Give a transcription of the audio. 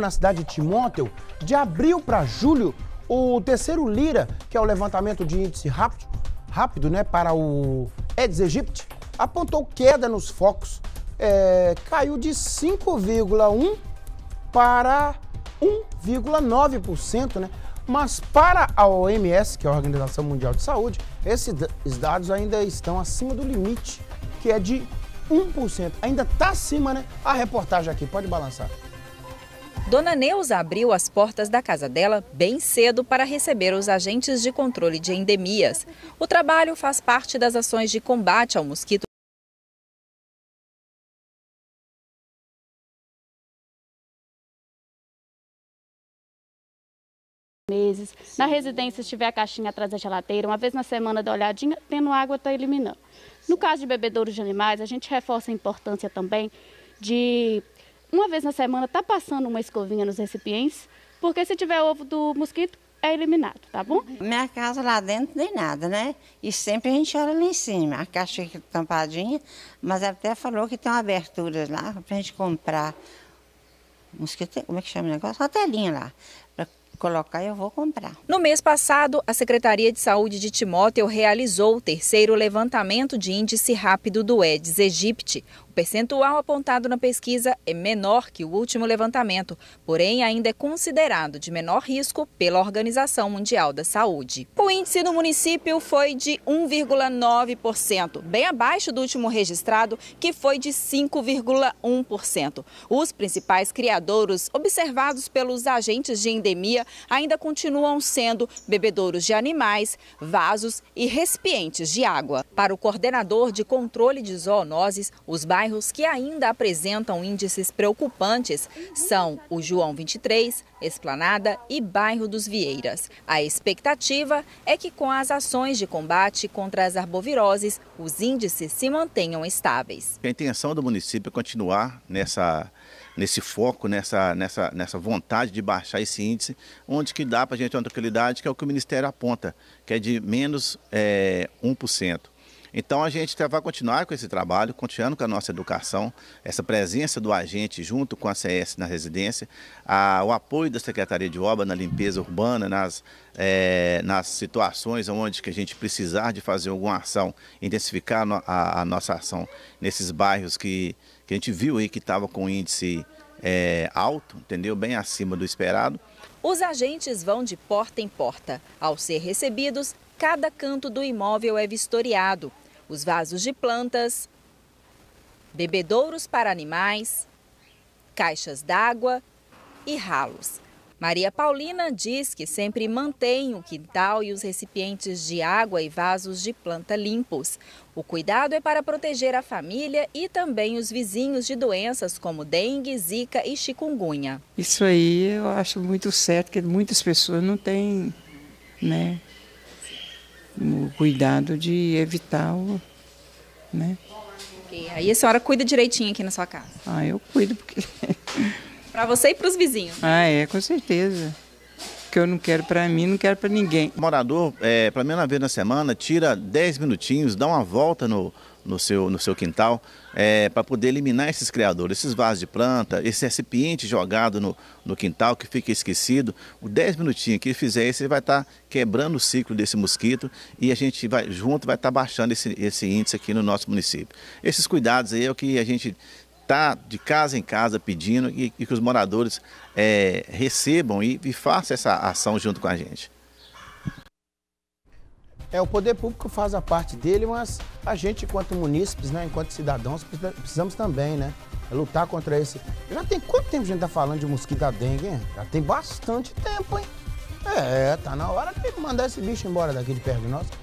Na cidade de Timóteo, de abril para julho, o terceiro Lira, que é o levantamento de índice rápido, rápido né, para o Eds Egypte, apontou queda nos focos. É, caiu de 5,1% para 1,9%, né? Mas para a OMS, que é a Organização Mundial de Saúde, esses dados ainda estão acima do limite, que é de 1%. Ainda está acima, né? A reportagem aqui, pode balançar. Dona Neuza abriu as portas da casa dela bem cedo para receber os agentes de controle de endemias. O trabalho faz parte das ações de combate ao mosquito. meses. Na residência, se tiver a caixinha atrás da geladeira, uma vez na semana dá olhadinha, tendo água está eliminando. No caso de bebedouros de animais, a gente reforça a importância também de uma vez na semana tá passando uma escovinha nos recipientes, porque se tiver ovo do mosquito, é eliminado, tá bom? Minha casa lá dentro nem nada, né? E sempre a gente olha lá em cima. A caixa fica tampadinha, mas até falou que tem uma abertura lá pra gente comprar mosquito, como é que chama o negócio? Uma telinha lá. para colocar, eu vou comprar. No mês passado, a Secretaria de Saúde de Timóteo realizou o terceiro levantamento de índice rápido do Aedes aegypti, percentual apontado na pesquisa é menor que o último levantamento, porém ainda é considerado de menor risco pela Organização Mundial da Saúde. O índice no município foi de 1,9%, bem abaixo do último registrado, que foi de 5,1%. Os principais criadouros observados pelos agentes de endemia ainda continuam sendo bebedouros de animais, vasos e recipientes de água. Para o coordenador de controle de zoonoses, os bairros bairros que ainda apresentam índices preocupantes são o João 23, Esplanada e Bairro dos Vieiras. A expectativa é que com as ações de combate contra as arboviroses, os índices se mantenham estáveis. A intenção do município é continuar nessa nesse foco, nessa, nessa, nessa vontade de baixar esse índice, onde que dá para a gente uma tranquilidade, que é o que o Ministério aponta, que é de menos é, eh, 1%. Então a gente vai continuar com esse trabalho, continuando com a nossa educação, essa presença do agente junto com a CS na residência, a, o apoio da Secretaria de Obra na limpeza urbana, nas, é, nas situações onde que a gente precisar de fazer alguma ação, intensificar a, a nossa ação nesses bairros que, que a gente viu aí que estava com índice é, alto, entendeu? Bem acima do esperado. Os agentes vão de porta em porta. Ao ser recebidos, cada canto do imóvel é vistoriado. Os vasos de plantas, bebedouros para animais, caixas d'água e ralos. Maria Paulina diz que sempre mantém o quintal e os recipientes de água e vasos de planta limpos. O cuidado é para proteger a família e também os vizinhos de doenças como dengue, zika e chikungunya. Isso aí eu acho muito certo, que muitas pessoas não têm né, no cuidado de evitar o. Né? aí a senhora cuida direitinho aqui na sua casa? Ah, eu cuido porque. para você e para os vizinhos. Ah, é, com certeza que eu não quero para mim, não quero para ninguém. O morador, é, pelo menos é uma vez na semana, tira 10 minutinhos, dá uma volta no, no, seu, no seu quintal é, para poder eliminar esses criadores, esses vasos de planta, esse recipiente jogado no, no quintal que fica esquecido. O 10 minutinhos que fizer isso, ele vai estar tá quebrando o ciclo desse mosquito e a gente vai junto vai estar tá baixando esse, esse índice aqui no nosso município. Esses cuidados aí é o que a gente está de casa em casa pedindo e, e que os moradores é, recebam e, e façam essa ação junto com a gente. É, o poder público faz a parte dele, mas a gente, enquanto munícipes, né, enquanto cidadãos, precisamos também, né? Lutar contra esse. Já tem quanto tempo a gente está falando de mosquito da dengue, hein? Já tem bastante tempo, hein? É, tá na hora de mandar esse bicho embora daqui de perto de nós.